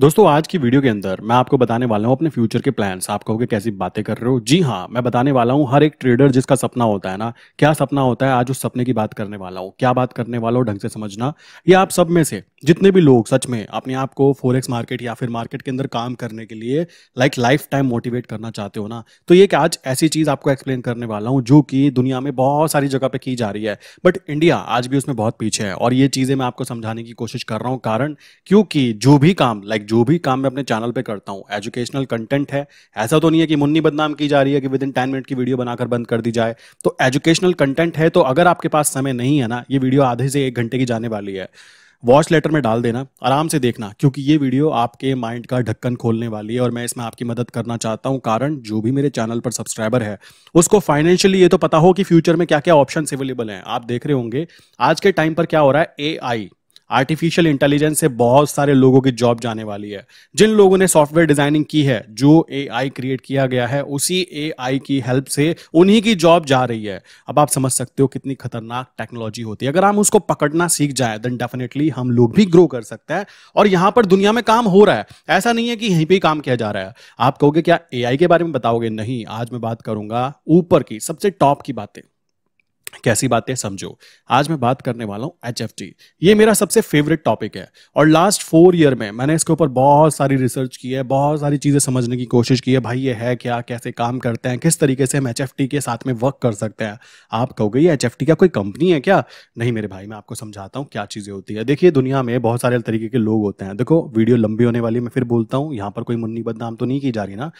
दोस्तों आज की वीडियो के अंदर मैं आपको बताने वाला हूँ अपने फ्यूचर के प्लान्स आप कहोगे कैसी बातें कर रहे हो जी हाँ मैं बताने वाला हूँ हर एक ट्रेडर जिसका सपना होता है ना क्या सपना होता है आज उस सपने की बात करने वाला हूँ क्या बात करने वाला हूँ ढंग से समझना ये आप सब में से जितने भी लोग सच में अपने आप को फोरेक्स मार्केट या फिर मार्केट के अंदर काम करने के लिए लाइक लाइफ टाइम मोटिवेट करना चाहते हो ना तो ये कि आज ऐसी चीज़ आपको एक्सप्लेन करने वाला हूँ जो कि दुनिया में बहुत सारी जगह पे की जा रही है बट इंडिया आज भी उसमें बहुत पीछे है और ये चीज़ें मैं आपको समझाने की कोशिश कर रहा हूँ कारण क्योंकि जो भी काम लाइक जो भी काम मैं अपने चैनल पर करता हूँ एजुकेशनल कंटेंट है ऐसा तो नहीं है कि मुन्नी बदनाम की जा रही है कि विद इन टेन मिनट की वीडियो बनाकर बंद कर दी जाए तो एजुकेशनल कंटेंट है तो अगर आपके पास समय नहीं है ना ये वीडियो आधे से एक घंटे की जाने वाली है वॉच लेटर में डाल देना आराम से देखना क्योंकि ये वीडियो आपके माइंड का ढक्कन खोलने वाली है और मैं इसमें आपकी मदद करना चाहता हूँ कारण जो भी मेरे चैनल पर सब्सक्राइबर है उसको फाइनेंशियली ये तो पता हो कि फ्यूचर में क्या क्या ऑप्शन अवेलेबल हैं आप देख रहे होंगे आज के टाइम पर क्या हो रहा है ए आर्टिफिशियल इंटेलिजेंस से बहुत सारे लोगों की जॉब जाने वाली है जिन लोगों ने सॉफ्टवेयर डिजाइनिंग की है जो ए क्रिएट किया गया है उसी ए की हेल्प से उन्हीं की जॉब जा रही है अब आप समझ सकते हो कितनी खतरनाक टेक्नोलॉजी होती है अगर हम उसको पकड़ना सीख जाए देन डेफिनेटली हम लोग भी ग्रो कर सकते हैं और यहाँ पर दुनिया में काम हो रहा है ऐसा नहीं है कि यहीं पर काम किया जा रहा है आप कहोगे क्या ए के बारे में बताओगे नहीं आज मैं बात करूंगा ऊपर की सबसे टॉप की बातें कैसी बातें समझो आज मैं बात करने वाला हूँ एच एफ टी ये मेरा सबसे फेवरेट टॉपिक है और लास्ट फोर ईयर में मैंने इसके ऊपर बहुत सारी रिसर्च की है बहुत सारी चीज़ें समझने की कोशिश की है भाई ये है क्या कैसे काम करते हैं किस तरीके से हम एच एफ टी के साथ में वर्क कर सकते हैं आप कहोगे ये एच का कोई कंपनी है क्या नहीं मेरे भाई मैं आपको समझाता हूँ क्या चीज़ें होती है देखिए दुनिया में बहुत सारे तरीके के लोग होते हैं देखो वीडियो लंबी होने वाली मैं फिर बोलता हूँ यहाँ पर कोई मुन्नी बदनाम तो नहीं की जा रही ना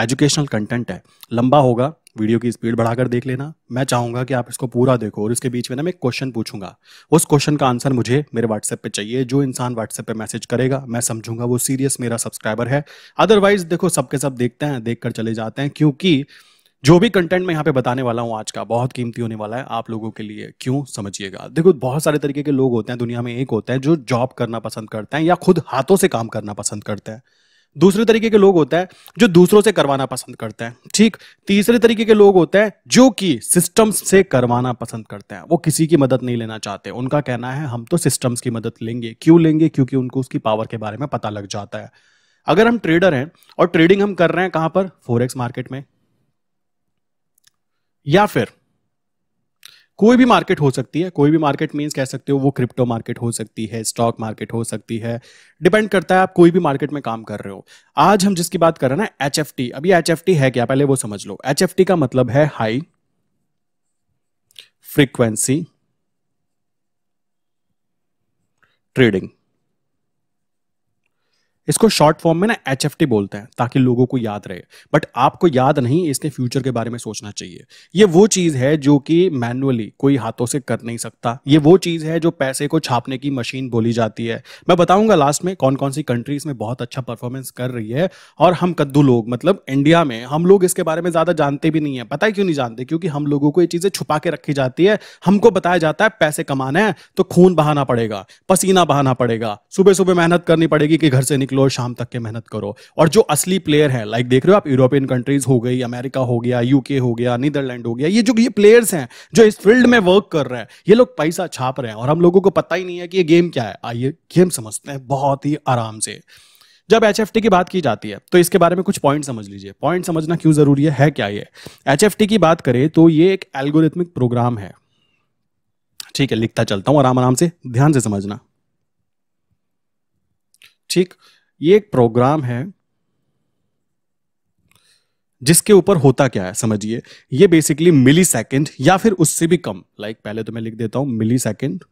एजुकेशनल कंटेंट है लंबा होगा वीडियो की स्पीड बढ़ाकर देख लेना मैं चाहूंगा कि आप इसको पूरा देखो और इसके बीच में ना मैं क्वेश्चन पूछूंगा उस क्वेश्चन का आंसर मुझे मेरे व्हाट्सएप पे चाहिए जो इंसान व्हाट्सएप पे मैसेज करेगा मैं समझूंगा वो सीरियस मेरा सब्सक्राइबर है अदरवाइज देखो सबके सब देखते हैं देख कर चले जाते हैं क्योंकि जो भी कंटेंट मैं यहाँ पे बताने वाला हूँ आज का बहुत कीमती होने वाला है आप लोगों के लिए क्यों समझिएगा देखो बहुत सारे तरीके के लोग होते हैं दुनिया में एक होते हैं जो जॉब करना पसंद करते हैं या खुद हाथों से काम करना पसंद करते हैं दूसरे तरीके के लोग होता है जो दूसरों से करवाना पसंद करते हैं ठीक तीसरे तरीके के लोग होते हैं जो कि सिस्टम्स से करवाना पसंद करते हैं वो किसी की मदद नहीं लेना चाहते उनका कहना है हम तो सिस्टम्स की मदद लेंगे क्यों लेंगे क्योंकि उनको उसकी पावर के बारे में पता लग जाता है अगर हम ट्रेडर हैं और ट्रेडिंग हम कर रहे हैं कहां पर फोरेक्स मार्केट में या फिर कोई भी मार्केट हो सकती है कोई भी मार्केट मीन्स कह सकते हो वो क्रिप्टो मार्केट हो सकती है स्टॉक मार्केट हो सकती है डिपेंड करता है आप कोई भी मार्केट में काम कर रहे हो आज हम जिसकी बात कर रहे हैं ना एच अभी एच एफ टी है क्या पहले वो समझ लो एच एफ टी का मतलब है हाई फ्रीक्वेंसी ट्रेडिंग इसको शॉर्ट फॉर्म में ना एच बोलते हैं ताकि लोगों को याद रहे बट आपको याद नहीं इसके फ्यूचर के बारे में सोचना चाहिए ये वो चीज़ है जो कि मैनुअली कोई हाथों से कर नहीं सकता ये वो चीज़ है जो पैसे को छापने की मशीन बोली जाती है मैं बताऊंगा लास्ट में कौन कौन सी कंट्रीज में बहुत अच्छा परफॉर्मेंस कर रही है और हम कद्दू लोग मतलब इंडिया में हम लोग इसके बारे में ज़्यादा जानते भी नहीं है पता ही क्यों नहीं जानते क्योंकि हम लोगों को ये चीज़ें छुपा के रखी जाती है हमको बताया जाता है पैसे कमाना है तो खून बहाना पड़ेगा पसीना बहाना पड़ेगा सुबह सुबह मेहनत करनी पड़ेगी कि घर से निकल लो और शाम तक के मेहनत करो और जो असली प्लेयर है लाइक देख रहे हो आप यूरोपियन कंट्रीज हो गई अमेरिका हो गया यूके हो गया नीदरलैंड हो गया ये जो ये प्लेयर्स हैं जो इस फील्ड में वर्क कर रहे हैं ये लोग पैसा छाप रहे हैं और हम लोगों को पता ही नहीं है कि ये गेम क्या है आइए गेम समझते हैं बहुत ही आराम से जब एच की बात की जाती है तो इसके बारे में कुछ पॉइंट समझ लीजिए पॉइंट समझना क्यों जरूरी है, है क्या ये एच की बात करें तो ये एक एल्गोरिथमिक प्रोग्राम है ठीक है लिखता चलता हूं आराम आराम से ध्यान से समझना ठीक ये एक प्रोग्राम है जिसके ऊपर होता क्या है समझिए ये बेसिकली मिली सेकेंड या फिर उससे भी कम लाइक पहले तो मैं लिख देता हूं मिली सेकेंड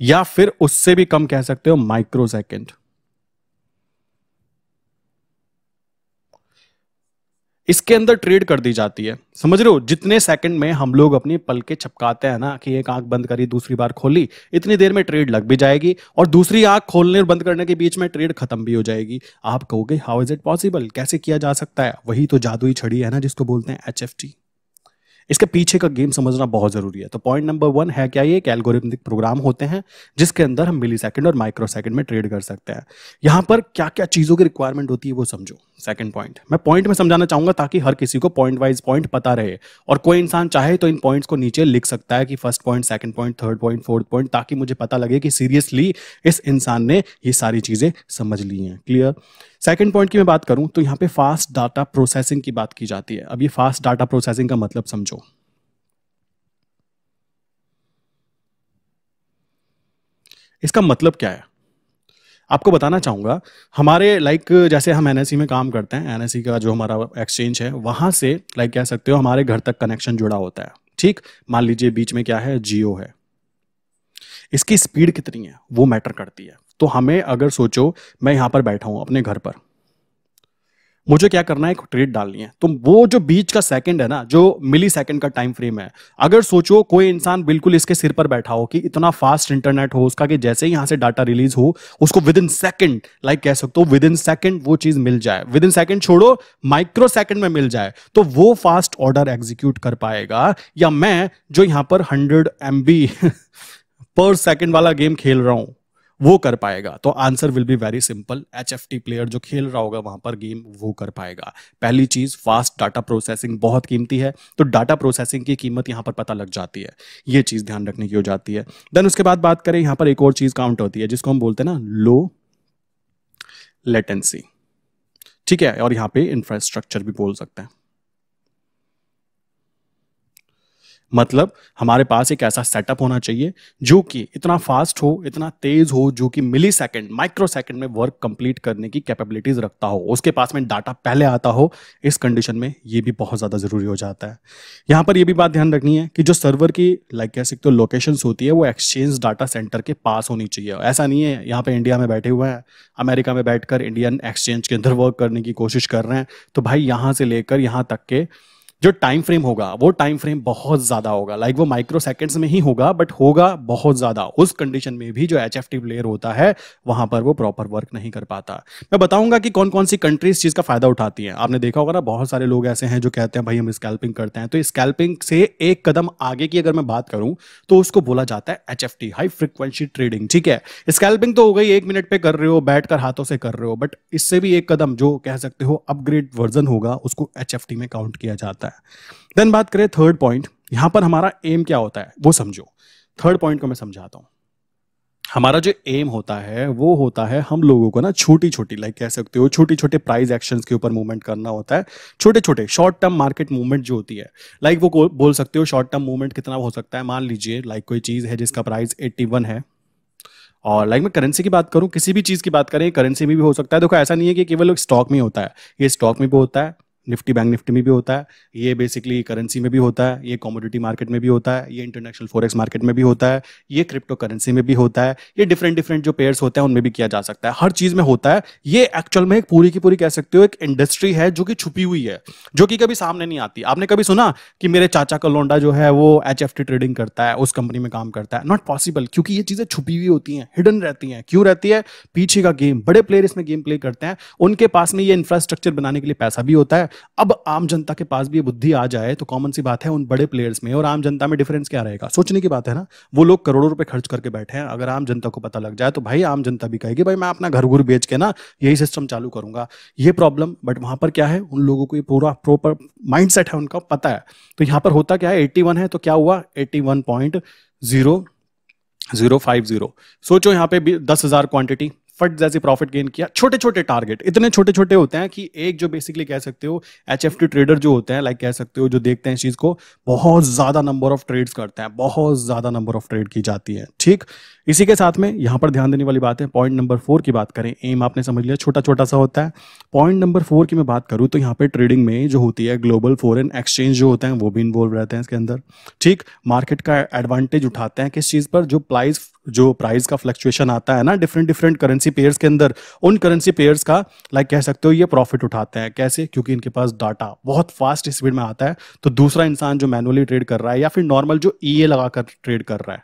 या फिर उससे भी कम कह सकते हो माइक्रो सेकेंड इसके अंदर ट्रेड कर दी जाती है समझ रहे हो जितने सेकंड में हम लोग अपनी पल के छपकाते हैं ना कि एक आंख बंद करी दूसरी बार खोली इतनी देर में ट्रेड लग भी जाएगी और दूसरी आंख खोलने और बंद करने के बीच में ट्रेड खत्म भी हो जाएगी आप कहोगे हाउ इज इट पॉसिबल कैसे किया जा सकता है वही तो जादुई छड़ी है ना जिसको बोलते हैं एच इसके पीछे का गेम समझना बहुत जरूरी है तो पॉइंट नंबर वन है क्या ये एक एल्गोरिथमिक प्रोग्राम होते हैं जिसके अंदर हम मिली सेकेंड और माइक्रो सेकेंड में ट्रेड कर सकते हैं यहां पर क्या क्या चीज़ों की रिक्वायरमेंट होती है वो समझो सेकंड पॉइंट मैं पॉइंट में समझाना चाहूंगा ताकि हर किसी को पॉइंट वाइज पॉइंट पता रहे और कोई इंसान चाहे तो इन पॉइंट्स को नीचे लिख सकता है कि first point second point third point fourth point ताकि मुझे पता लगे कि सीरियसली इस इंसान ने ये सारी चीजें समझ ली हैं क्लियर सेकंड पॉइंट की मैं बात करूं तो यहाँ पे फास्ट डाटा प्रोसेसिंग की बात की जाती है अब ये फास्ट डाटा प्रोसेसिंग का मतलब समझो इसका मतलब क्या है आपको बताना चाहूँगा हमारे लाइक जैसे हम एन e में काम करते हैं एन e का जो हमारा एक्सचेंज है वहाँ से लाइक कह सकते हो हमारे घर तक कनेक्शन जुड़ा होता है ठीक मान लीजिए बीच में क्या है जियो है इसकी स्पीड कितनी है वो मैटर करती है तो हमें अगर सोचो मैं यहाँ पर बैठा हूँ अपने घर पर मुझे क्या करना है एक ट्रेड डालनी है तो वो जो बीच का सेकंड है ना जो मिली सेकंड का टाइम फ्रेम है अगर सोचो कोई इंसान बिल्कुल इसके सिर पर बैठा हो कि इतना फास्ट इंटरनेट हो उसका कि जैसे ही यहाँ से डाटा रिलीज हो उसको विद इन सेकंड लाइक कह सकते हो विद इन सेकंड वो चीज मिल जाए विद इन सेकंड छोड़ो माइक्रो सेकंड में मिल जाए तो वो फास्ट ऑर्डर एग्जीक्यूट कर पाएगा या मैं जो यहाँ पर हंड्रेड एम पर सेकेंड वाला गेम खेल रहा हूँ वो कर पाएगा तो answer will be very simple H player जो खेल रहा होगा वहां पर गेम वो कर पाएगा पहली चीज फास्ट डाटा प्रोसेसिंग बहुत कीमती है तो डाटा प्रोसेसिंग की कीमत यहां पर पता लग जाती है ये चीज ध्यान रखने की हो जाती है देन उसके बाद बात करें यहां पर एक और चीज काउंट होती है जिसको हम बोलते हैं ना लो लेटेंसी ठीक है और यहाँ पे इंफ्रास्ट्रक्चर भी बोल सकते हैं मतलब हमारे पास एक ऐसा सेटअप होना चाहिए जो कि इतना फास्ट हो इतना तेज हो जो कि मिली सेकेंड माइक्रो सेकेंड में वर्क कंप्लीट करने की कैपेबिलिटीज रखता हो उसके पास में डाटा पहले आता हो इस कंडीशन में ये भी बहुत ज़्यादा ज़रूरी हो जाता है यहाँ पर यह भी बात ध्यान रखनी है कि जो सर्वर की लाइक कह सकते हो लोकेशन होती है वो एक्सचेंज डाटा सेंटर के पास होनी चाहिए ऐसा नहीं है यहाँ पर इंडिया में बैठे हुए हैं अमेरिका में बैठकर इंडियन एक्सचेंज के अंदर वर्क करने की कोशिश कर रहे हैं तो भाई यहाँ से लेकर यहाँ तक के जो टाइम फ्रेम होगा वो टाइम फ्रेम बहुत ज्यादा होगा लाइक like वो माइक्रो सेकेंड्स में ही होगा बट होगा बहुत ज्यादा उस कंडीशन में भी जो एच एफ टी प्लेयर होता है वहां पर वो प्रॉपर वर्क नहीं कर पाता मैं बताऊंगा कि कौन कौन सी कंट्री इस चीज का फायदा उठाती है आपने देखा होगा ना बहुत सारे लोग ऐसे हैं जो कहते हैं भाई हम स्कैल्पिंग करते हैं तो स्कैल्पिंग से एक कदम आगे की अगर मैं बात करूं तो उसको बोला जाता है H F T high frequency trading ठीक है स्कैल्पिंग तो हो गई एक मिनट पे कर रहे हो बैठ कर हाथों से कर रहे हो बट इससे भी एक कदम जो कह सकते हो अपग्रेड वर्जन होगा उसको एच एफ टी में काउंट किया जाता है होता है देन बात करें थर्ड पॉइंट यहां पर हमारा एम क्या होता है वो समझो थर्ड पॉइंट को मैं समझाता हूँ हमारा जो एम होता है वो होता है हम लोगों को ना छोटी छोटी लाइक कह सकते हो छोटी छोटे प्राइस एक्शंस के ऊपर मूवमेंट करना होता है छोटे छोटे शॉर्ट टर्म मार्केट मूवमेंट जो होती है लाइक वो बोल सकते हो शॉर्ट टर्म मूवमेंट कितना हो सकता है मान लीजिए लाइक कोई चीज़ है जिसका प्राइस एट्टी है और लाइक मैं करेंसी की बात करूँ किसी भी चीज़ की बात करें करेंसी में भी हो सकता है देखो ऐसा नहीं है कि केवल स्टॉक में होता है ये स्टॉक में भी होता है निफ्टी बैंक निफ्टी में भी होता है ये बेसिकली करेंसी में भी होता है ये कॉमोडिटी मार्केट में भी होता है ये इंटरनेशनल फॉरेक्स मार्केट में भी होता है ये क्रिप्टो करेंसी में भी होता है ये डिफरेंट डिफरेंट जो पेयर्स होते हैं उनमें भी किया जा सकता है हर चीज में होता है ये एक्चुअल में एक पूरी की पूरी कह सकते हो एक इंडस्ट्री है जो कि छुपी हुई है जो कि कभी सामने नहीं आती आपने कभी सुना कि मेरे चाचा का लोंडा जो है वो एच ट्रेडिंग करता है उस कंपनी में काम करता है नॉट पॉसिबल क्योंकि ये चीजें छुपी हुई होती हैं हिडन रहती हैं क्यों रहती है पीछे का गेम बड़े प्लेयर इसमें गेम प्ले करते हैं उनके पास में ये इंफ्रास्ट्रक्चर बनाने के लिए पैसा भी होता है अब आम जनता के पास भी ये बुद्धि आ जाए तो कॉमन सी बात है उन बड़े प्लेयर्स में और आम जनता में डिफरेंस क्या रहेगा सोचने की बात है ना वो लोग करोड़ों रुपए खर्च करके बैठे हैं अगर आम जनता को पता लग जाए तो भाई आम जनता भी कहेगी भाई मैं अपना घर घुर बेच के ना यही सिस्टम चालू करूंगा ये प्रॉब्लम बट वहां पर क्या है उन लोगों को ये पूरा प्रॉपर माइंड सेट है उनका पता है तो यहाँ पर होता क्या है एट्टी है तो क्या हुआ eighty zero zero five zero सोचो यहाँ पे दस हजार क्वांटिटी फट जैसे प्रॉफिट गेन किया छोटे छोटे टारगेट इतने छोटे छोटे होते हैं कि एक जो बेसिकली कह सकते हो एच ट्रेडर जो होते हैं लाइक कह सकते हो जो देखते हैं इस चीज़ को बहुत ज़्यादा नंबर ऑफ ट्रेड्स करते हैं बहुत ज़्यादा नंबर ऑफ ट्रेड की जाती है ठीक इसी के साथ में यहाँ पर ध्यान देने वाली बात है पॉइंट नंबर फोर की बात करें एम आपने समझ लिया छोटा छोटा सा होता है पॉइंट नंबर फोर की मैं बात करूँ तो यहाँ पर ट्रेडिंग में जो होती है ग्लोबल फॉरेन एक्सचेंज जो होते हैं वो भी इन्वॉल्व रहते हैं इसके अंदर ठीक मार्केट का एडवांटेज उठाते हैं किस चीज़ पर जो प्राइस जो प्राइस का फ्लक्चुएशन आता है ना different different currency currency pairs के अंदर उन करेंसी पेयर्स का लाइक like कह सकते हो ये प्रॉफिट उठाते हैं कैसे क्योंकि इनके पास डाटा बहुत फास्ट स्पीड में आता है तो दूसरा इंसान जो मैनुअली ट्रेड कर रहा है या फिर नॉर्मल जो ई e लगाकर ट्रेड कर रहा है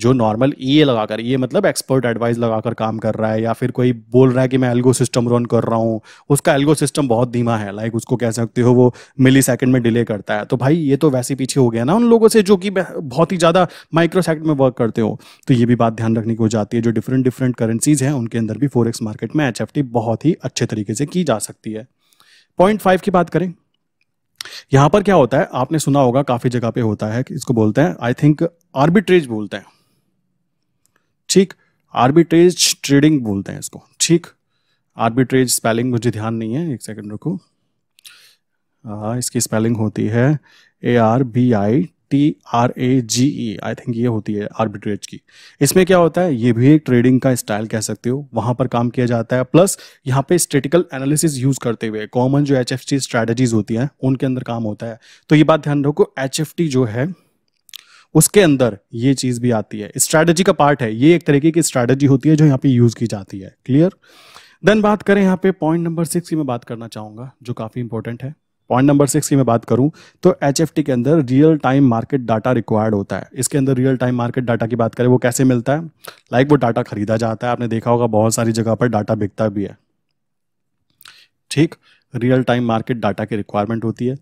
जो नॉर्मल ई लगाकर ये मतलब एक्सपर्ट एडवाइस लगाकर काम कर रहा है या फिर कोई बोल रहा है कि मैं एल्गो सिस्टम रन कर रहा हूँ उसका एल्गो सिस्टम बहुत धीमा है लाइक उसको कह सकते हो वो मिली सेकेंड में डिले करता है तो भाई ये तो वैसे पीछे हो गया ना उन लोगों से जो कि बहुत ही ज़्यादा माइक्रो सेकंड में वर्क करते हो तो ये भी बात ध्यान रखने की हो जाती है जो डिफरेंट डिफरेंट करेंसीज हैं उनके अंदर भी फोरेक्स मार्केट में एच बहुत ही अच्छे तरीके से की जा सकती है पॉइंट फाइव की बात करें यहाँ पर क्या होता है आपने सुना होगा काफ़ी जगह पे होता है कि इसको बोलते हैं आई थिंक आर्बिट्रेज बोलते हैं ठीक आर्बिट्रेज ट्रेडिंग बोलते हैं इसको ठीक आर्बिट्रेज स्पेलिंग मुझे ध्यान नहीं है एक सेकंड रुको आ, इसकी स्पेलिंग होती है A R B I T R A G E I think ये होती है आर्बिट्रेज की इसमें क्या होता है ये भी एक ट्रेडिंग का स्टाइल कह सकते हो वहां पर काम किया जाता है प्लस यहाँ पे स्टेटिकल एनालिसिस यूज करते हुए कॉमन जो एच एफ टी स्ट्रैटेजीज होती हैं उनके अंदर काम होता है तो ये बात ध्यान रखो एच एफ टी जो है उसके अंदर ये चीज भी आती है स्ट्रैटेजी का पार्ट है ये एक तरीके की स्ट्रैटेजी होती है जो यहाँ पे यूज की जाती है क्लियर देन बात करें यहाँ पे पॉइंट नंबर सिक्स की मैं बात करना चाहूंगा जो काफी इंपॉर्टेंट है पॉइंट नंबर सिक्स की मैं बात करूं तो एच के अंदर real time market data required होता है इसके अंदर रियल टाइम मार्केट डाटा की बात करें वो कैसे मिलता है लाइक like वो डाटा खरीदा जाता है आपने देखा होगा बहुत सारी जगह पर डाटा बिकता भी है ठीक रियल टाइम मार्केट डाटा की रिक्वायरमेंट होती है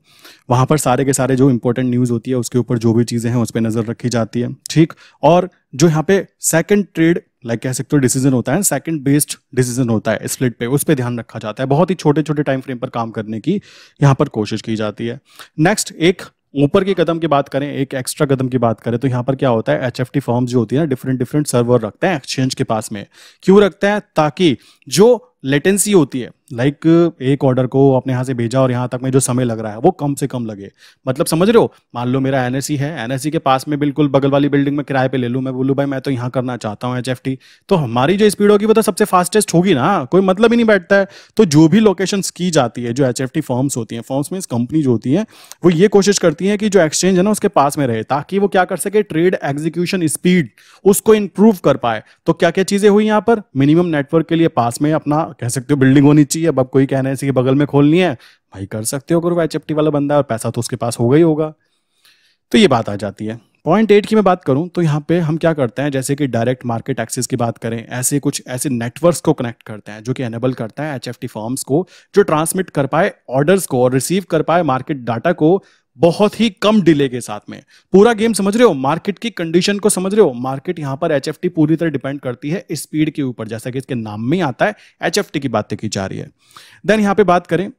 वहाँ पर सारे के सारे जो इंपॉर्टेंट न्यूज़ होती है उसके ऊपर जो भी चीज़ें हैं उस पर नज़र रखी जाती है ठीक और जो यहाँ पे सेकंड ट्रेड लाइक कह सकते हो डिसीजन होता है सेकंड बेस्ड डिसीजन होता है स्प्लिट पे उस पर ध्यान रखा जाता है बहुत ही छोटे छोटे टाइम फ्रेम पर काम करने की यहाँ पर कोशिश की जाती है नेक्स्ट एक ऊपर के कदम की बात करें एक एक्स्ट्रा कदम की बात करें तो यहाँ पर क्या होता है एच एफ टी फॉर्म्स जो होती है ना डिफरेंट डिफरेंट सर्वर रखते हैं एक्सचेंज के पास में क्यों रखते हैं ताकि जो लेटेंसी होती है लाइक like, एक ऑर्डर को अपने यहाँ से भेजा और यहाँ तक में जो समय लग रहा है वो कम से कम लगे मतलब समझ रहे हो मान लो मेरा एन है एन के पास में बिल्कुल बगल वाली बिल्डिंग में किराए पे ले लूँ मैं बोलूँ भाई मैं तो यहाँ करना चाहता हूँ एच तो हमारी जो स्पीड होगी वो तो सबसे फास्टेस्ट होगी ना कोई मतलब ही नहीं बैठता है तो जो भी लोकेशन की जाती है जो एच एफ फॉर्म्स होती हैं फॉर्म्स मीन्स कंपनी जो होती हैं वो ये कोशिश करती हैं कि जो एक्सचेंज है ना उसके पास में रहे ताकि वो क्या कर सके ट्रेड एग्जीक्यूशन स्पीड उसको इंप्रूव कर पाए तो क्या क्या चीज़ें हुई यहाँ पर मिनिमम नेटवर्क के लिए पास में अपना कह सकते हो बिल्डिंग होनी चाहिए चाहिए अब कोई कहना है कि बगल में खोलनी है भाई कर सकते हो अगर वो एच वाला बंदा और पैसा तो उसके पास होगा ही होगा तो ये बात आ जाती है पॉइंट एट की मैं बात करूं तो यहाँ पे हम क्या करते हैं जैसे कि डायरेक्ट मार्केट एक्सेस की बात करें ऐसे कुछ ऐसे नेटवर्क्स को कनेक्ट करते हैं जो कि एनेबल करता है एच फॉर्म्स को जो ट्रांसमिट कर पाए ऑर्डर्स को और रिसीव कर पाए मार्केट डाटा को बहुत ही कम डिले के साथ में पूरा गेम समझ रहे हो मार्केट की कंडीशन को समझ रहे हो मार्केट यहां पर एच पूरी तरह डिपेंड करती है स्पीड के ऊपर जैसा कि इसके नाम में आता है एच की बातें की जा रही है देन यहां पे बात करें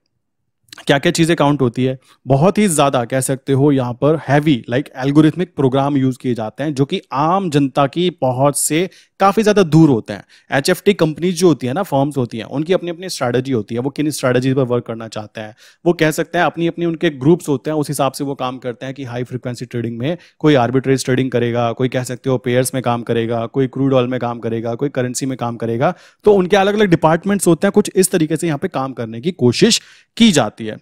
क्या क्या चीज़ें काउंट होती है बहुत ही ज़्यादा कह सकते हो यहाँ पर heavy like algorithmic program use किए जाते हैं जो कि आम जनता की पहुंच से काफ़ी ज़्यादा दूर होता है एच एफ टी कंपनीज जो होती है ना फॉर्म्स होती हैं उनकी अपनी अपनी स्ट्रैटेजी होती है वो किन स्ट्रैटेजी पर वर्क करना चाहते हैं वो कह सकते हैं अपनी अपनी उनके ग्रुप्स होते हैं उस हिसाब से वो काम करते हैं कि हाई फ्रिक्वेंसी ट्रेडिंग में कोई आर्बिट्रेज ट्रेडिंग करेगा कोई कह सकते हो पेयर्स में काम करेगा कोई क्रूड ऑयल में काम करेगा कोई करेंसी में काम करेगा तो उनके अलग अलग डिपार्टमेंट्स होते हैं कुछ इस तरीके से यहाँ पे काम करने की कोशिश की जाती है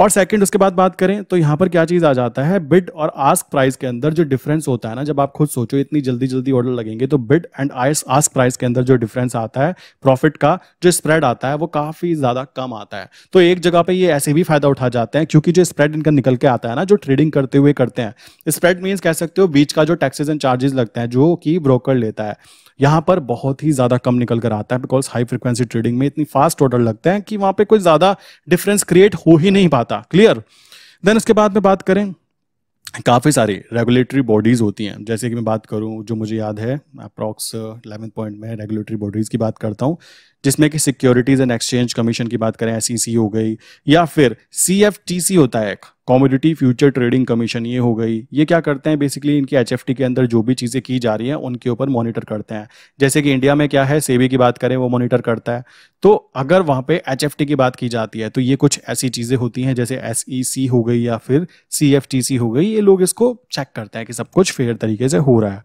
और सेकंड उसके बाद बात करें तो यहाँ पर क्या चीज़ आ जाता है बिड और आस्क प्राइस के अंदर जो डिफरेंस होता है ना जब आप खुद सोचो इतनी जल्दी जल्दी ऑर्डर लगेंगे तो बिड एंड आस्क प्राइस के अंदर जो डिफरेंस आता है प्रॉफिट का जो स्प्रेड आता है वो काफ़ी ज़्यादा कम आता है तो एक जगह पर ये ऐसे भी फायदा उठा जाते हैं क्योंकि जो स्प्रेड इनका निकल के आता है ना जो ट्रेडिंग करते हुए करते हैं स्प्रेड मीन्स कह सकते हो बीच का जो टैक्सेस एंड चार्जेस लगते हैं जो कि ब्रोकर लेता है यहाँ पर बहुत ही ज़्यादा कम निकल कर आता है बिकॉज हाई फ्रिक्वेंसी ट्रेडिंग में इतनी फास्ट ऑर्डर लगते हैं कि वहाँ पर कोई ज़्यादा डिफरेंस क्रिएट हो ही नहीं पाता आता क्लियर देन इसके बाद में बात करें काफ़ी सारी रेगुलेटरी बॉडीज़ होती हैं जैसे कि मैं बात करूं जो मुझे याद है अप्रॉक्स इलेवन पॉइंट में रेगुलेटरी बॉडीज़ की बात करता हूं जिसमें कि सिक्योरिटीज़ एंड एक्सचेंज कमीशन की बात करें एस e हो गई या फिर सी होता है एक कॉमोडिटी फ्यूचर ट्रेडिंग कमीशन ये हो गई ये क्या करते हैं बेसिकली इनकी एच के अंदर जो भी चीज़ें की जा रही हैं उनके ऊपर मॉनिटर करते हैं जैसे कि इंडिया में क्या है सेबी की बात करें वो मॉनिटर करता है तो अगर वहाँ पे एच की बात की जाती है तो ये कुछ ऐसी चीज़ें होती हैं जैसे एस e हो गई या फिर सी हो गई ये लोग इसको चेक करते हैं कि सब कुछ फेयर तरीके से हो रहा है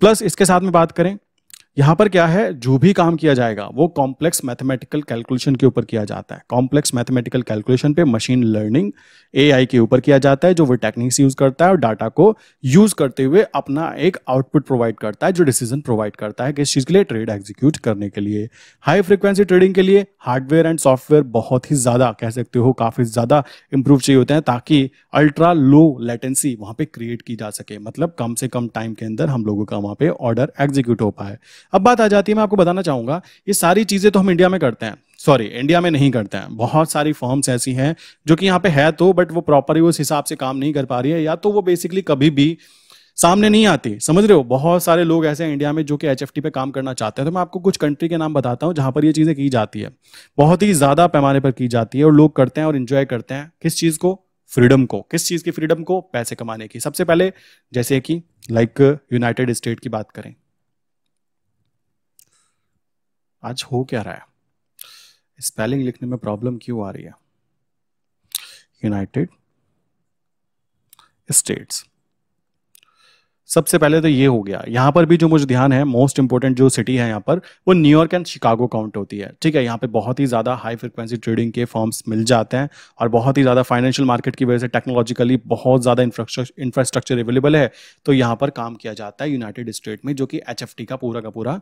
प्लस इसके साथ में बात करें यहाँ पर क्या है जो भी काम किया जाएगा वो कॉम्प्लेक्स मैथमेटिकल कैलकुलेशन के ऊपर किया जाता है कॉम्प्लेक्स मैथमेटिकल कैलकुलेशन पे मशीन लर्निंग एआई के ऊपर किया जाता है जो वो टेक्निक्स यूज करता है और डाटा को यूज करते हुए अपना एक आउटपुट प्रोवाइड करता है जो डिसीजन प्रोवाइड करता है किस चीज के लिए ट्रेड एग्जीक्यूट करने के लिए हाई फ्रिक्वेंसी ट्रेडिंग के लिए हार्डवेयर एंड सॉफ्टवेयर बहुत ही ज्यादा कह सकते हो काफी ज्यादा इंप्रूव चाहिए होते हैं ताकि अल्ट्रा लो लेटेंसी वहां पर क्रिएट की जा सके मतलब कम से कम टाइम के अंदर हम लोगों का वहां पे ऑर्डर एग्जीक्यूट हो पाए अब बात आ जाती है मैं आपको बताना चाहूंगा ये सारी चीजें तो हम इंडिया में करते हैं सॉरी इंडिया में नहीं करते हैं बहुत सारी फॉर्म्स ऐसी हैं जो कि यहाँ पे है तो बट वो प्रॉपरली उस हिसाब से काम नहीं कर पा रही है या तो वो बेसिकली कभी भी सामने नहीं आती समझ रहे हो बहुत सारे लोग ऐसे हैं इंडिया में जो कि एच पे काम करना चाहते हैं तो मैं आपको कुछ कंट्री के नाम बताता हूँ जहां पर ये चीजें की जाती है बहुत ही ज्यादा पैमाने पर की जाती है और लोग करते हैं और इंजॉय करते हैं किस चीज को फ्रीडम को किस चीज की फ्रीडम को पैसे कमाने की सबसे पहले जैसे कि लाइक यूनाइटेड स्टेट की बात करें आज हो क्या रहा है स्पेलिंग लिखने में प्रॉब्लम क्यों आ रही है यूनाइटेड स्टेट्स सबसे पहले तो ये हो गया यहां पर भी जो मुझे ध्यान है मोस्ट इंपॉर्टेंट जो सिटी है यहां पर वो न्यूयॉर्क एंड शिकागो काउंट होती है ठीक है यहाँ पे बहुत ही ज़्यादा हाई फ्रिक्वेंसी ट्रेडिंग के फॉर्म्स मिल जाते हैं और बहुत ही ज़्यादा फाइनेंशियल मार्केट की वजह से टेक्नोलॉजिकली बहुत ज़्यादा इंफ्रास्ट्रक्चर अवेलेबल है तो यहां पर काम किया जाता है यूनाइटेड स्टेट में जो कि एच का पूरा का पूरा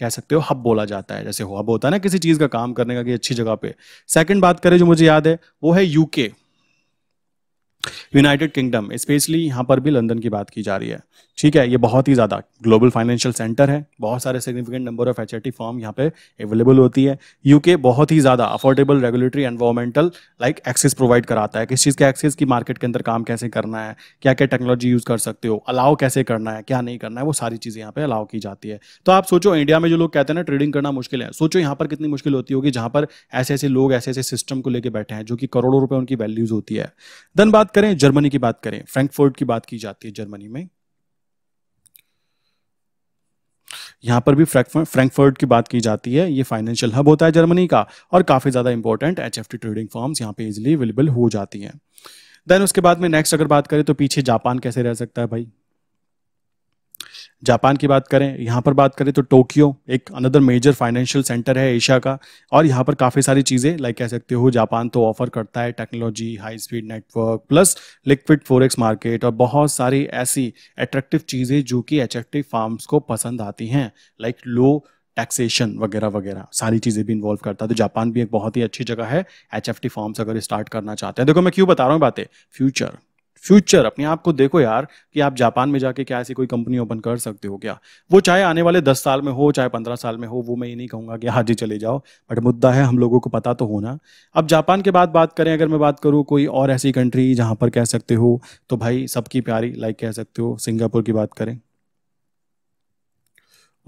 कह सकते हो हब बोला जाता है जैसे हब होता है ना किसी चीज़ का काम करने का कि अच्छी जगह पे सेकंड बात करें जो मुझे याद है वो है यूके यूनाइटेड किंगडम स्पेशली यहाँ पर भी लंदन की बात की जा रही है ठीक है ये बहुत ही ज़्यादा ग्लोबल फाइनेंशियल सेंटर है बहुत सारे significant number of H firm यहाँ पे अवेलेबल होती है यूके बहुत ही ज़्यादा affordable regulatory environmental like access provide कराता है किस चीज़ के एक्सेस की मार्केट के अंदर काम कैसे करना है क्या क्या टेक्नोलॉजी यूज़ कर सकते हो अलाउ कैसे करना है क्या नहीं करना है वो सारी चीज़ें यहाँ पर अलाउ की जाती है तो आप सोचो इंडिया में जो लोग कहते हैं ना ट्रेडिंग करना मुश्किल है सोचो यहाँ पर कितनी मुश्किल होती होगी जहाँ पर ऐसे ऐसे लोग ऐसे ऐसे सिस्टम को लेकर बैठे हैं जो कि करोड़ों रुपये उनकी वैल्यूज़ होती है देन बात बात करें जर्मनी की बात करें फ्रैंकफर्ट की बात की जाती है जर्मनी में यहां पर भी फ्रैंकफर्ट की बात की जाती है ये फाइनेंशियल हब होता है जर्मनी का और काफ़ी ज़्यादा इंपॉर्टेंट एच ट्रेडिंग फॉर्म्स यहाँ पे इजिली अवेलेबल हो जाती हैं देन उसके बाद में नेक्स्ट अगर बात करें तो पीछे जापान कैसे रह सकता है भाई जापान की बात करें यहाँ पर बात करें तो टोक्यो एक अनदर मेजर फाइनेंशियल सेंटर है एशिया का और यहाँ पर काफ़ी सारी चीज़ें लाइक कह सकते हो जापान तो ऑफर करता है technology high speed network plus liquid forex market और बहुत सारी ऐसी अट्रैक्टिव चीज़ें जो कि एचएक्टिव फार्म्स को पसंद आती हैं लाइक लो टैक्सेशन वगैरह वगैरह सारी चीज़ें भी इन्वॉल्व करता है तो जापान भी एक बहुत ही अच्छी जगह है एच एफ टी फॉर्म्स अगर स्टार्ट करना चाहते हैं देखो मैं क्यों बता रहा हूँ बातें फ्यूचर फ्यूचर अपने आप को देखो यार कि आप जापान में जाके क्या ऐसी कोई कंपनी ओपन कर सकते हो क्या वो चाहे आने वाले दस साल में हो चाहे पंद्रह साल में हो वो मैं ये नहीं कहूँगा कि हाँ जी चले जाओ बट मुद्दा है हम लोगों को पता तो होना अब जापान के बाद बात करें अगर मैं बात करूँ कोई और ऐसी कंट्री जहाँ पर कह सकते हो तो भाई सबकी प्यारी लाइक कह सकते हो सिंगापुर की बात करें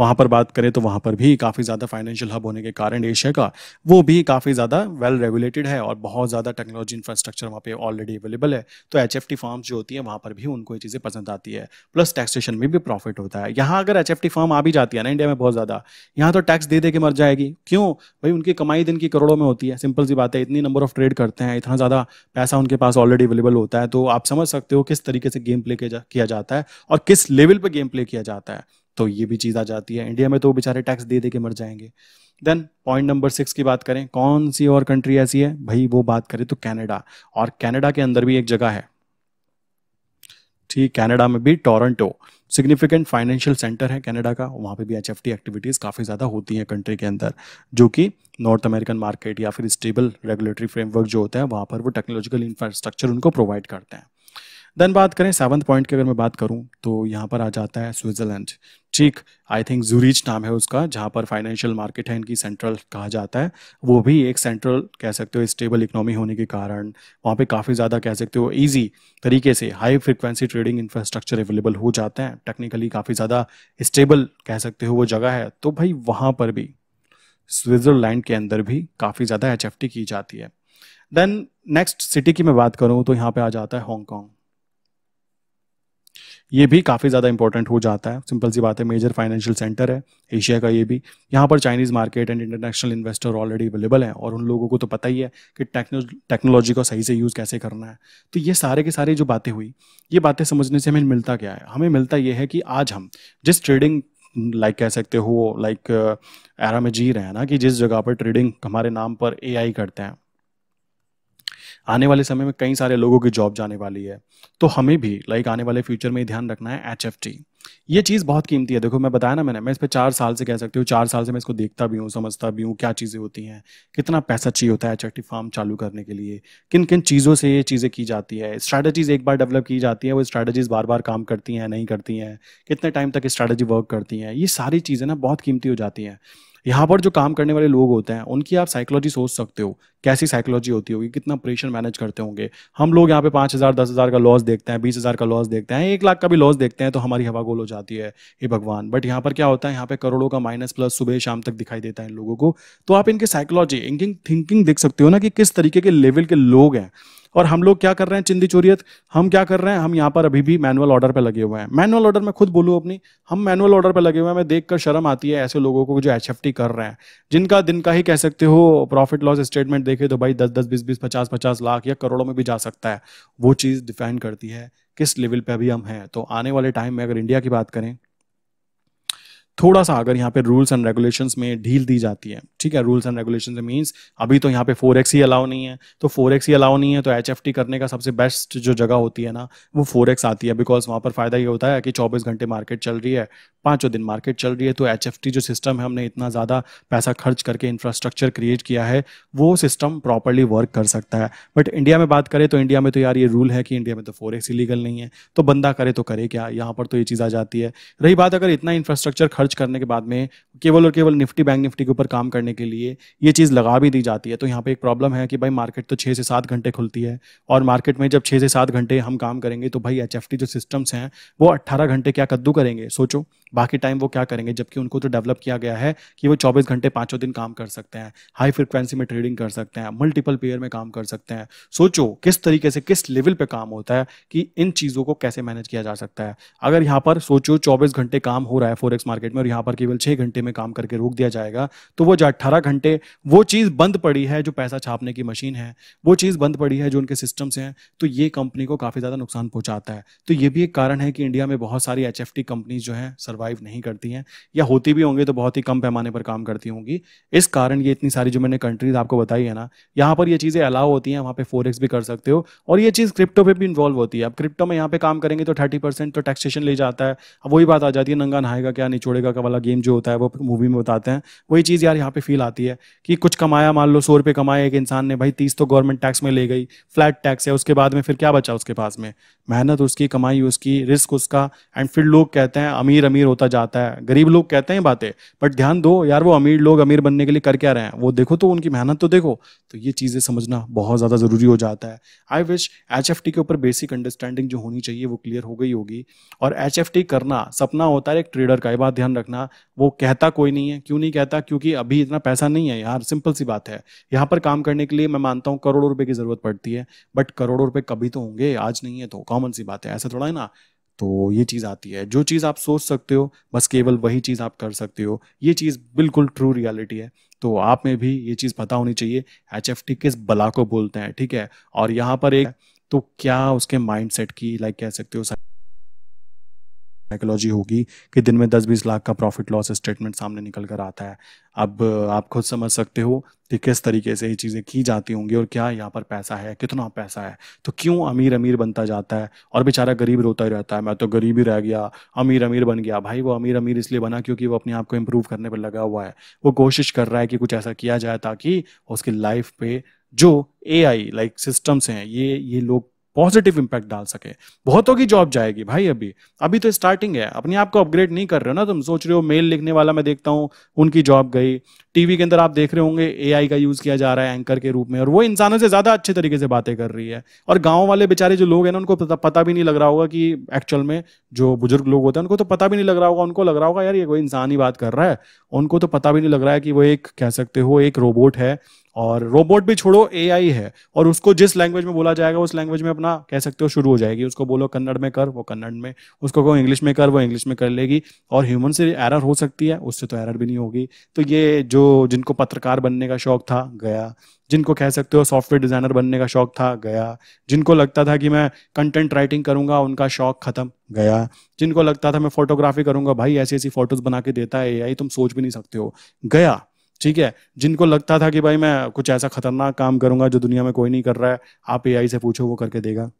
वहाँ पर बात करें तो वहाँ पर भी काफ़ी ज़्यादा फाइनेंशियल हब होने के कारण एशिया का वो भी काफ़ी ज़्यादा वेल रेगुलेटेड है और बहुत ज़्यादा टेक्नोलॉजी इंफ्रास्ट्रक्चर वहाँ पे ऑलरेडी अवेलेबल है तो एच एफ टी जो होती है वहाँ पर भी उनको ये चीज़ें पसंद आती है प्लस टैक्सेशन में भी प्रॉफिट होता है यहाँ अगर एच एफ टी फॉर्म आ भी जाती है ना इंडिया में बहुत ज़्यादा यहाँ तो टैक्स दे दे के मर जाएगी क्यों भाई उनकी कमाई दिन की करोड़ों में होती है सिंपल सी बात है इतनी नंबर ऑफ ट्रेड करते हैं इतना ज़्यादा पैसा उनके पास ऑलरेडी अवेलेबल होता है तो आप समझ सकते हो किस तरीके से गेम प्ले किया जाता है और किस लेवल पर गेम प्ले किया जाता है तो ये भी चीज़ आ जाती है इंडिया में तो बेचारे टैक्स दे दे के मर जाएंगे देन पॉइंट नंबर सिक्स की बात करें कौन सी और कंट्री ऐसी है भाई वो बात करें तो कैनेडा और कैनेडा के अंदर भी एक जगह है ठीक कैनेडा में भी टोरंटो सिग्निफिकेंट फाइनेंशियल सेंटर है कैनेडा का वहाँ पे भी एच एक्टिविटीज़ काफ़ी ज़्यादा होती हैं कंट्री के अंदर जो कि नॉर्थ अमेरिकन मार्केट या फिर स्टेबल रेगुलेटरी फ्रेमवर्क जो होता है वहाँ पर वो टेक्नोलॉजिकल इंफ्रास्ट्रक्चर उनको प्रोवाइड करते हैं देन बात करें सेवन्थ पॉइंट की अगर मैं बात करूँ तो यहाँ पर आ जाता है स्विट्ज़रलैंड ठीक आई थिंक जूरीच नाम है उसका जहाँ पर फाइनेंशियल मार्केट है इनकी सेंट्रल कहा जाता है वो भी एक सेंट्रल कह सकते हो स्टेबल इकोनॉमी होने के कारण वहाँ पे काफ़ी ज़्यादा कह सकते हो इजी तरीके से high frequency trading infrastructure available हो जाते हैं टेक्निकली काफ़ी ज़्यादा स्टेबल कह सकते हो वो जगह है तो भाई वहाँ पर भी स्विट्ज़रलैंड के अंदर भी काफ़ी ज़्यादा एच की जाती है देन नेक्स्ट सिटी की मैं बात करूँ तो यहाँ पर आ जाता है हांगकॉन्ग ये भी काफ़ी ज़्यादा इंपॉर्टेंट हो जाता है सिंपल सी बात है मेजर फाइनेंशियल सेंटर है एशिया का ये भी यहाँ पर Chinese market and international investor already available हैं और उन लोगों को तो पता ही है कि टेक्नोलॉजी का सही से यूज़ कैसे करना है तो ये सारे के सारे जो बातें हुई ये बातें समझने से हमें मिलता क्या है हमें मिलता ये है कि आज हम जिस ट्रेडिंग लाइक like कह सकते हो लाइक like, एरा में जी रहे हैं ना कि जिस जगह पर ट्रेडिंग हमारे नाम पर एआई करते हैं आने वाले समय में कई सारे लोगों की जॉब जाने वाली है तो हमें भी लाइक आने वाले फ्यूचर में ध्यान रखना है एच ये चीज़ बहुत कीमती है देखो मैं बताया ना मैंने मैं इस पर चार साल से कह सकती हूँ चार साल से मैं इसको देखता भी हूँ समझता भी हूँ क्या चीज़ें होती हैं कितना पैसा चाहिए होता है एच फार्म चालू करने के लिए किन किन चीज़ों से ये चीज़ें की जाती है स्ट्रैटेजीज़ एक बार डेवलप की जाती है वो स्ट्रैटेजीज़ बार बार काम करती हैं नहीं करती हैं कितने टाइम तक स्ट्रैटेजी वर्क करती हैं ये सारी चीज़ें ना बहुत कीमती हो जाती हैं यहाँ पर जो काम करने वाले लोग होते हैं उनकी आप साइकोलॉजी सोच सकते हो कैसी साइकोलॉजी होती होगी कितना प्रेशर मैनेज करते होंगे हम लोग यहाँ पे पाँच हज़ार दस हज़ार का लॉस देखते हैं बीस हज़ार का लॉस देखते हैं एक लाख का भी लॉस देखते हैं तो हमारी हवा गोल हो जाती है हे भगवान बट यहाँ पर क्या होता है यहाँ पे करोड़ों का माइनस प्लस सुबह शाम तक दिखाई देता है इन लोगों को तो आप इनकी साइकोलॉजी इनकी थिंकिंग देख सकते हो ना कि किस तरीके के लेवल के लोग हैं और हम लोग क्या कर रहे हैं चिंदी चोरियत हम क्या कर रहे हैं हम यहाँ पर अभी भी मैनुअल ऑर्डर पर लगे हुए हैं मैनुअल ऑर्डर मैं खुद बोलूँ अपनी हम मैनुअल ऑर्डर पर लगे हुए हैं मैं देख कर शर्म आती है ऐसे लोगों को जो एच कर रहे हैं जिनका दिन का ही कह सकते हो प्रॉफिट लॉस स्टेटमेंट देखे तो भाई दस दस बीस बीस पचास पचास लाख या करोड़ों में भी जा सकता है वो चीज़ डिफाइन करती है किस लेवल पे अभी हम हैं तो आने वाले टाइम में अगर इंडिया की बात करें थोड़ा सा अगर यहाँ पे रूल्स एंड रेगुलेशन में ढील दी जाती है ठीक है रूल्स एंड रेगुलेशन मीन्स अभी तो यहाँ पे फोर एक्स ही अलाउ नहीं है तो फोर एक्स ही अलाउ नहीं है तो एच एफ टी करने का सबसे बेस्ट जो जगह होती है ना वो फोर एक्स आती है बिकॉज वहाँ पर फायदा ये होता है कि चौबीस घंटे मार्केट चल रही है पाँचों दिन मार्केट चल रही है तो एच एफ टी जो सिस्टम है हमने इतना ज़्यादा पैसा खर्च करके इंफ्रास्ट्रक्चर क्रिएट किया है वो सिस्टम प्रॉपरली वर्क कर सकता है बट इंडिया में बात करें तो इंडिया में तो यार ये रूल है कि इंडिया में तो फोर एक्स इलीगल नहीं है तो बंदा करे तो करे क्या यहाँ पर तो ये चीज़ आ जाती है रही बात अगर इतना इंफ्रास्ट्रक्चर खर्च करने के बाद में केवल और केवल निफ्टी बैंक निफ्टी के ऊपर काम करने के लिए ये चीज़ लगा भी दी जाती है तो यहाँ पे एक प्रॉब्लम है कि भाई मार्केट तो छः से सात घंटे खुलती है और मार्केट में जब छः से सात घंटे हम काम करेंगे तो भाई एच जो सिस्टम्स हैं वो अट्ठारह घंटे क्या कद्दू करेंगे सोचो बाकी टाइम वो क्या करेंगे जबकि उनको तो डेवलप किया गया है कि वो चौबीस घंटे पाँचों दिन काम कर सकते हैं हाई फ्रिक्वेंसी में ट्रेडिंग कर सकते हैं मल्टीपल पेयर में काम कर सकते हैं सोचो किस तरीके से किस लेवल पे काम होता है कि इन चीज़ों को कैसे मैनेज किया जा सकता है अगर यहाँ पर सोचो चौबीस घंटे काम हो रहा है फोरेक्स मार्केट में और यहाँ पर केवल छः घंटे में काम करके रोक दिया जाएगा तो वो जो अट्ठारह घंटे वो चीज़ बंद पड़ी है जो पैसा छापने की मशीन है वो चीज़ बंद पड़ी है जो उनके सिस्टम से हैं तो ये कंपनी को काफ़ी ज़्यादा नुकसान पहुँचाता है तो ये भी एक कारण है कि इंडिया में बहुत सारी एच कंपनीज जो हैं सर्वाइव नहीं करती हैं या होती भी होंगी तो बहुत ही कम पैमाने पर काम करती होंगी इस कारण ये इतनी सारी जो मैंने कंट्रीज आपको बताई है ना यहाँ पर ये चीज़ें अलाउ होती हैं वहाँ पे फोर भी कर सकते हो और ये चीज़ क्रिप्टो पे भी इन्वॉल्व होती है अब क्रिप्टो में यहाँ पे काम करेंगे तो थर्टी परसेंट तो टैक्सेशन ले जाता है अब वही बात आ जाती है नंगा नहाएगा क्या निचोड़ेगा का वाला गेम जो होता है वो मूवी में बताते हैं वही चीज़ यार यहाँ पे फील आती है कि कुछ कमाया मान लो सौ रुपये कमाया एक इंसान ने भाई तीस तो गवर्नमेंट टैक्स में ले गई फ्लैट टैक्स है उसके बाद में फिर क्या बचा उसके पास में मेहनत उसकी कमाई उसकी रिस्क उसका एंड फिर लोग कहते हैं अमीर अमीर होता जाता है गरीब लोग कहते हैं बातें बट ध्यान दो यार वो अमीर लोग अमीर बनने के लिए कर क्या रहे हैं वो देखो तो उनकी मेहनत तो देखो तो ये चीज़ें समझना बहुत ज़्यादा ज़रूरी हो जाता है आई विश एच के ऊपर बेसिक अंडरस्टैंडिंग जो होनी चाहिए वो क्लियर हो गई होगी और एच करना सपना होता है एक ट्रेडर का ये बात ध्यान ध्यान रखना वो कहता कोई नहीं है क्यों नहीं कहता क्योंकि अभी इतना पैसा नहीं है यार सिंपल सी बात है यहाँ पर काम करने के लिए मैं मानता हूँ करोड़ों रुपए की ज़रूरत पड़ती है बट करोड़ों रुपए कभी तो होंगे आज नहीं है तो कॉमन सी बात है ऐसा थोड़ा है ना तो ये चीज़ आती है जो चीज़ आप सोच सकते हो बस केवल वही चीज़ आप कर सकते हो ये चीज़ बिल्कुल ट्रू रियलिटी है तो आप में भी ये चीज़ पता होनी चाहिए एच एफ टी किस बला को बोलते हैं ठीक है और यहाँ पर एक तो क्या उसके माइंड सेट की लाइक कह सकते हो सर साइकोलॉजी होगी कि दिन में दस बीस लाख का प्रॉफिट लॉस स्टेटमेंट सामने निकल कर आता है अब आप खुद समझ सकते हो कि किस तरीके से ये चीज़ें की जाती होंगी और क्या यहाँ पर पैसा है कितना पैसा है तो क्यों अमीर अमीर बनता जाता है और बेचारा गरीब रोता ही रहता है मैं तो गरीब ही रह गया अमीर अमीर बन गया भाई वो अमीर अमीर इसलिए बना क्योंकि वो अपने आप को इम्प्रूव करने पर लगा हुआ है वो कोशिश कर रहा है कि कुछ ऐसा किया जाए ताकि उसकी लाइफ पे जो ए लाइक सिस्टम्स हैं ये ये लोग पॉजिटिव इंपैक्ट डाल सके बहुतों की जॉब जाएगी भाई अभी अभी तो स्टार्टिंग है अपने आप को अपग्रेड नहीं कर रहे हो ना तुम सोच रहे हो मेल लिखने वाला मैं देखता हूँ उनकी जॉब गई टीवी के अंदर आप देख रहे होंगे एआई का यूज किया जा रहा है एंकर के रूप में और वो इंसानों से ज्यादा अच्छे तरीके से बातें कर रही है और गाँव वाले बेचारे जो लोग हैं ना उनको पता भी नहीं लग रहा होगा कि एक्चुअल में जो बुजुर्ग लोग होते हैं उनको तो पता भी नहीं लग रहा होगा उनको लग रहा होगा यार ये कोई इंसान ही बात कर रहा है उनको तो पता भी नहीं लग रहा है कि वो एक कह सकते हो एक रोबोट है और रोबोट भी छोड़ो ए है और उसको जिस लैंग्वेज में बोला जाएगा उस लैंग्वेज में अपना कह सकते हो शुरू हो जाएगी उसको बोलो कन्नड़ में कर वो कन्नड़ में उसको कहो इंग्लिश में कर वो इंग्लिश में कर लेगी और ह्यूमन से एरर हो सकती है उससे तो एरर भी नहीं होगी तो ये जो जिनको पत्रकार बनने का शौक था गया जिनको कह सकते हो सॉफ्टवेयर डिज़ाइनर बनने का शौक था गया जिनको लगता था कि मैं कंटेंट राइटिंग करूंगा उनका शौक खत्म गया जिनको लगता था मैं फोटोग्राफी करूंगा भाई ऐसी ऐसी फोटोज बना के देता है ए तुम सोच भी नहीं सकते हो गया ठीक है जिनको लगता था कि भाई मैं कुछ ऐसा खतरनाक काम करूंगा जो दुनिया में कोई नहीं कर रहा है आप ए से पूछो वो करके देगा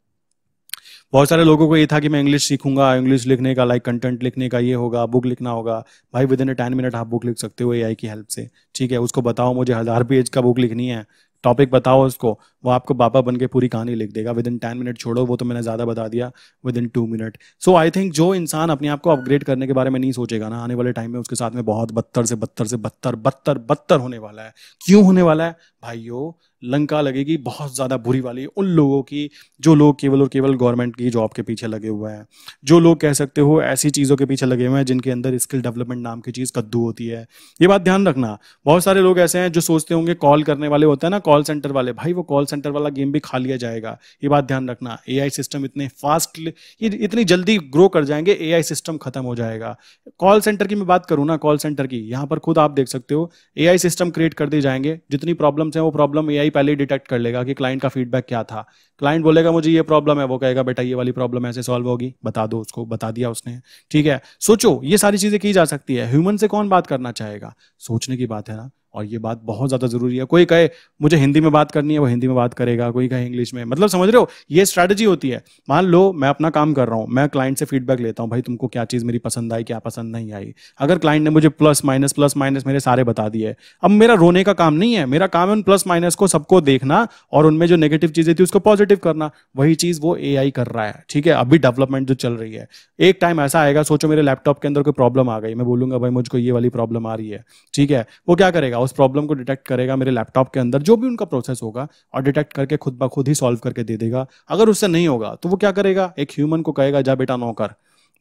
बहुत सारे लोगों को ये था कि मैं इंग्लिश सीखूंगा इंग्लिश लिखने का लाइक कंटेंट लिखने का ये होगा बुक लिखना होगा भाई within a ten minute आप बुक लिख सकते हो एआई की हेल्प से ठीक है उसको बताओ मुझे हज़ार पेज का बुक लिखनी है टॉपिक बताओ उसको वो आपको बाबा बन के पूरी कहानी लिख देगा विद इन टेन मिनट छोड़ो वो तो मैंने ज़्यादा बता दिया within two minute so I think जो इंसान अपने आप को अपग्रेड करने के बारे में नहीं सोचेगा ना आने वाले टाइम में उसके साथ में बहुत बदतर से बदतर से बदतर बदतर बदतर होने वाला है क्यों होने वाला है भाइयों लंका लगेगी बहुत ज़्यादा बुरी वाली उन लोगों की जो लोग केवल और केवल गवर्नमेंट की जॉब के पीछे लगे हुए हैं जो लोग कह सकते हो ऐसी चीज़ों के पीछे लगे हुए हैं जिनके अंदर स्किल डेवलपमेंट नाम की चीज़ कद्दू होती है ये बात ध्यान रखना बहुत सारे लोग ऐसे हैं जो सोचते होंगे कॉल करने वाले होते हैं ना कॉल सेंटर वाले भाई वो कॉल सेंटर वाला गेम भी खा लिया जाएगा ये बात ध्यान रखना ए सिस्टम इतने फास्ट ये इतनी जल्दी ग्रो कर जाएंगे ए सिस्टम खत्म हो जाएगा कॉल सेंटर की मैं बात करूँ ना कॉल सेंटर की यहाँ पर खुद आप देख सकते हो ए सिस्टम क्रिएट कर दिए जाएंगे जितनी प्रॉब्लम्स हैं वो प्रॉब्लम ए पहले ही डिटेक्ट कर लेगा कि क्लाइंट का फीडबैक क्या था क्लाइंट बोलेगा मुझे ये प्रॉब्लम है वो कहेगा बेटा ये वाली प्रॉब्लम ऐसे सॉल्व होगी बता दो उसको बता दिया उसने ठीक है सोचो ये सारी चीजें की जा सकती है ह्यूमन से कौन बात करना चाहेगा सोचने की बात है ना और ये बात बहुत ज़्यादा ज़रूरी है कोई कहे मुझे हिंदी में बात करनी है वो हिंदी में बात करेगा कोई कहे इंग्लिश में मतलब समझ रहे हो ये स्ट्रेटजी होती है मान लो मैं अपना काम कर रहा हूँ मैं क्लाइंट से फीडबैक लेता हूँ भाई तुमको क्या चीज़ मेरी पसंद आई क्या पसंद नहीं आई अगर क्लाइंट ने मुझे प्लस माइनस प्लस माइनस मेरे सारे बता दिए अब मेरा रोने का काम नहीं है मेरा काम है उन प्लस माइनस को सबको देखना और उनमें जो नेगेटिव चीज़ें थी उसको पॉजिटिव करना वही चीज़ वो ए कर रहा है ठीक है अभी डेवलपमेंट जो चल रही है एक टाइम ऐसा आएगा सोचो मेरे लैपटॉप के अंदर कोई प्रॉब्लम आ गई मैं बोलूंगा भाई मुझको ये वाली प्रॉब्लम आ रही है ठीक है वो क्या करेगा उस प्रॉब्लम को डिटेक्ट करेगा मेरे लैपटॉप के अंदर जो भी उनका प्रोसेस होगा और डिटेक्ट करके खुद ब खुद ही सॉल्व करके दे देगा अगर उससे नहीं होगा तो वो क्या करेगा एक ह्यूमन को कहेगा जा बेटा नौकर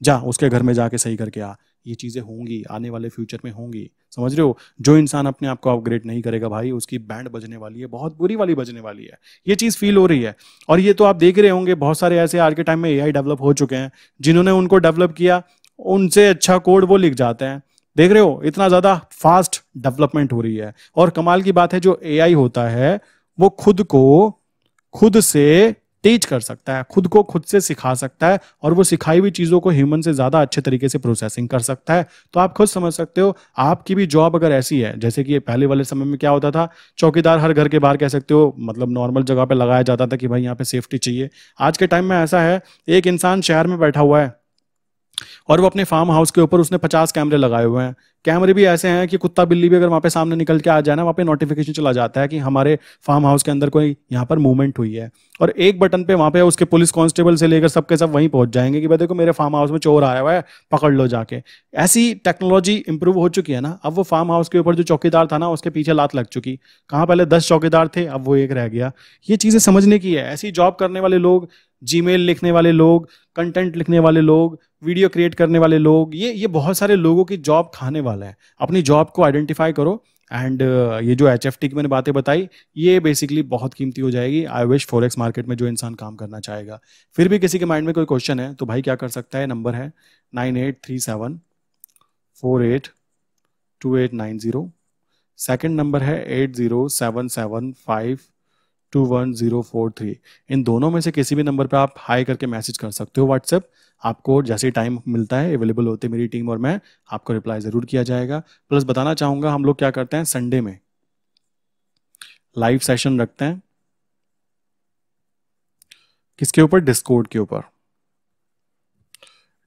जा उसके घर में जाके सही करके आ ये चीज़ें होंगी आने वाले फ्यूचर में होंगी समझ रहे हो जो इंसान अपने आप को अपग्रेड नहीं करेगा भाई उसकी बैंड बजने वाली है बहुत बुरी वाली बजने वाली है ये चीज़ फील हो रही है और ये तो आप देख रहे होंगे बहुत सारे ऐसे आज के टाइम में एआई डेवलप हो चुके हैं जिन्होंने उनको डेवलप किया उनसे अच्छा कोड वो लिख जाते हैं देख रहे हो इतना ज्यादा फास्ट डेवलपमेंट हो रही है और कमाल की बात है जो एआई होता है वो खुद को खुद से टीच कर सकता है खुद को खुद से सिखा सकता है और वो सिखाई हुई चीजों को ह्यूमन से ज्यादा अच्छे तरीके से प्रोसेसिंग कर सकता है तो आप खुद समझ सकते हो आपकी भी जॉब अगर ऐसी है जैसे कि पहले वाले समय में क्या होता था चौकीदार हर घर के बाहर कह सकते हो मतलब नॉर्मल जगह पे लगाया जाता था कि भाई यहाँ पे सेफ्टी चाहिए आज के टाइम में ऐसा है एक इंसान शहर में बैठा हुआ है और वो अपने फार्म हाउस के ऊपर उसने पचास कैमरे लगाए हुए हैं कैमरे भी ऐसे हैं कि कुत्ता बिल्ली भी अगर वहाँ पे सामने निकल के आ जाए ना वहाँ पे नोटिफिकेशन चला जाता है कि हमारे फार्म हाउस के अंदर कोई यहाँ पर मूवमेंट हुई है और एक बटन पे वहाँ पे उसके पुलिस कांस्टेबल से लेकर सबके सब वहीं पहुंच जाएंगे कि भाई देखो मेरे फार्म हाउस में चोर आया हुआ है पकड़ लो जाके ऐसी टेक्नोलॉजी इंप्रूव हो चुकी है ना अब वो फार्म हाउस के ऊपर जो चौकीदार था ना उसके पीछे लात लग चुकी कहाँ पहले दस चौकीदार थे अब वो एक रह गया ये चीज़ें समझने की है ऐसी जॉब करने वाले लोग जीमेल लिखने वाले लोग कंटेंट लिखने वाले लोग वीडियो क्रिएट करने वाले लोग ये ये बहुत सारे लोगों की जॉब खाने वाला है अपनी जॉब को आइडेंटिफाई करो एंड uh, ये जो एच की मैंने बातें बताई ये बेसिकली बहुत कीमती हो जाएगी आई विश फॉरेक्स मार्केट में जो इंसान काम करना चाहेगा फिर भी किसी के माइंड में कोई क्वेश्चन है तो भाई क्या कर सकता है नंबर है nine eight three seven four eight two eight nine zero second number है eight zero seven seven five two one zero four three इन दोनों में से किसी भी नंबर पर आप हाई करके मैसेज कर सकते हो व्हाट्सएप आपको जैसे टाइम मिलता है अवेलेबल होते मेरी टीम और मैं आपको रिप्लाई ज़रूर किया जाएगा प्लस बताना चाहूंगा हम लोग क्या करते हैं संडे में लाइव सेशन रखते हैं किसके ऊपर डिस्कोड के ऊपर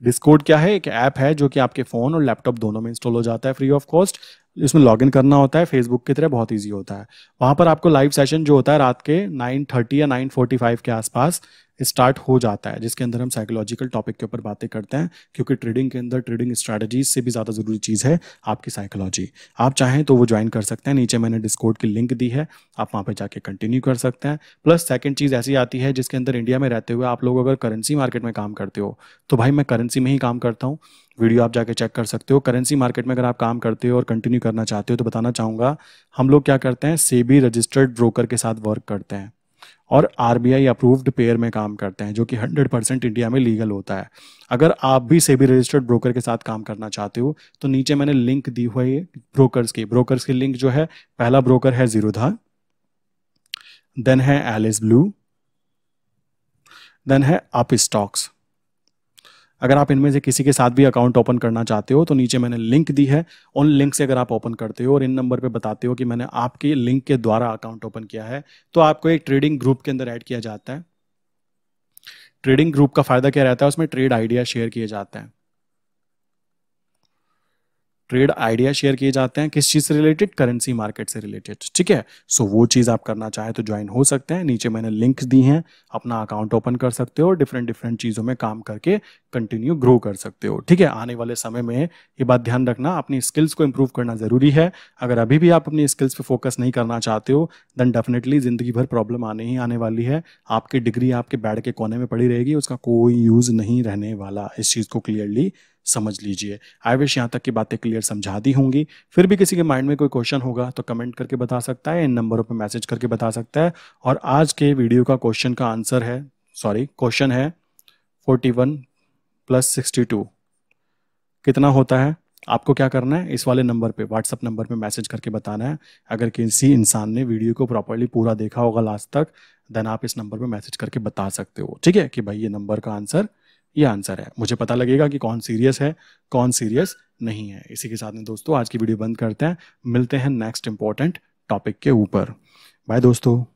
डिस्कोड क्या है एक ऐप है जो कि आपके फ़ोन और लैपटॉप दोनों में इंस्टॉल हो जाता है फ्री ऑफ कॉस्ट इसमें इन करना होता है फेसबुक की तरह बहुत ईजी होता है वहाँ पर आपको लाइव सेशन जो होता है रात के नाइन थर्टी या नाइन फोर्टी फाइव के आसपास स्टार्ट हो जाता है जिसके अंदर हम साइकोलॉजिकल टॉपिक के ऊपर बातें करते हैं क्योंकि ट्रेडिंग के अंदर ट्रेडिंग स्ट्रैटेजीज से भी ज़्यादा ज़रूरी चीज़ है आपकी साइकोलॉजी आप चाहें तो वो ज्वाइन कर सकते हैं नीचे मैंने डिस्कोड की लिंक दी है आप वहाँ पर जाके कंटिन्यू कर सकते हैं प्लस सेकेंड चीज़ ऐसी आती है जिसके अंदर इंडिया में रहते हुए आप लोग अगर करेंसी मार्केट में काम करते हो तो भाई मैं करेंसी में ही काम करता हूँ वीडियो आप जाके चेक कर सकते हो करेंसी मार्केट में अगर आप काम करते हो और कंटिन्यू करना चाहते हो तो बताना चाहूँगा हम लोग क्या करते हैं सेबी रजिस्टर्ड ब्रोकर के साथ वर्क करते हैं और आर अप्रूव्ड पेयर में काम करते हैं जो कि 100 परसेंट इंडिया में लीगल होता है अगर आप भी सेबी रजिस्टर्ड ब्रोकर के साथ काम करना चाहते हो तो नीचे मैंने लिंक दी हुई है ब्रोकर्स की ब्रोकर्स की लिंक जो है पहला ब्रोकर है जीरोधा देन है एलिस ब्लू देन है अप स्टॉक्स अगर आप इनमें से किसी के साथ भी अकाउंट ओपन करना चाहते हो तो नीचे मैंने लिंक दी है उन लिंक से अगर आप ओपन करते हो और इन नंबर पे बताते हो कि मैंने आपके लिंक के द्वारा अकाउंट ओपन किया है तो आपको एक ट्रेडिंग ग्रुप के अंदर ऐड किया जाता है ट्रेडिंग ग्रुप का फायदा क्या रहता है उसमें ट्रेड आइडिया शेयर किए जाते हैं ट्रेड आइडिया शेयर किए जाते हैं किस चीज़ से रिलेटेड करेंसी मार्केट से रिलेटेड ठीक है सो so, वो चीज़ आप करना चाहे तो ज्वाइन हो सकते हैं नीचे मैंने लिंक दी हैं अपना अकाउंट ओपन कर सकते हो डिफरेंट डिफरेंट चीज़ों में काम करके कंटिन्यू ग्रो कर सकते हो ठीक है आने वाले समय में ये बात ध्यान रखना अपनी स्किल्स को इम्प्रूव करना ज़रूरी है अगर अभी भी आप अपनी स्किल्स पर फोकस नहीं करना चाहते हो देन डेफिनेटली ज़िंदगी भर प्रॉब्लम आने ही आने वाली है आपकी डिग्री आपके बेड के कोने में पड़ी रहेगी उसका कोई यूज़ नहीं रहने वाला इस चीज़ को क्लियरली समझ लीजिए आई विश यहाँ तक की बातें क्लियर समझा दी होंगी फिर भी किसी के माइंड में कोई क्वेश्चन होगा तो कमेंट करके बता सकता है इन नंबरों पर मैसेज करके बता सकता है और आज के वीडियो का क्वेश्चन का आंसर है सॉरी क्वेश्चन है forty one plus sixty two कितना होता है आपको क्या करना है इस वाले नंबर पे व्हाट्सअप नंबर पे मैसेज करके बताना है अगर किसी इंसान ने वीडियो को प्रॉपरली पूरा देखा होगा लास्ट तक देन आप इस नंबर पे मैसेज करके बता सकते हो ठीक है कि भाई ये नंबर का आंसर ये आंसर है मुझे पता लगेगा कि कौन सीरियस है कौन सीरियस नहीं है इसी के साथ में दोस्तों आज की वीडियो बंद करते हैं मिलते हैं नेक्स्ट इंपॉर्टेंट टॉपिक के ऊपर बाय दोस्तों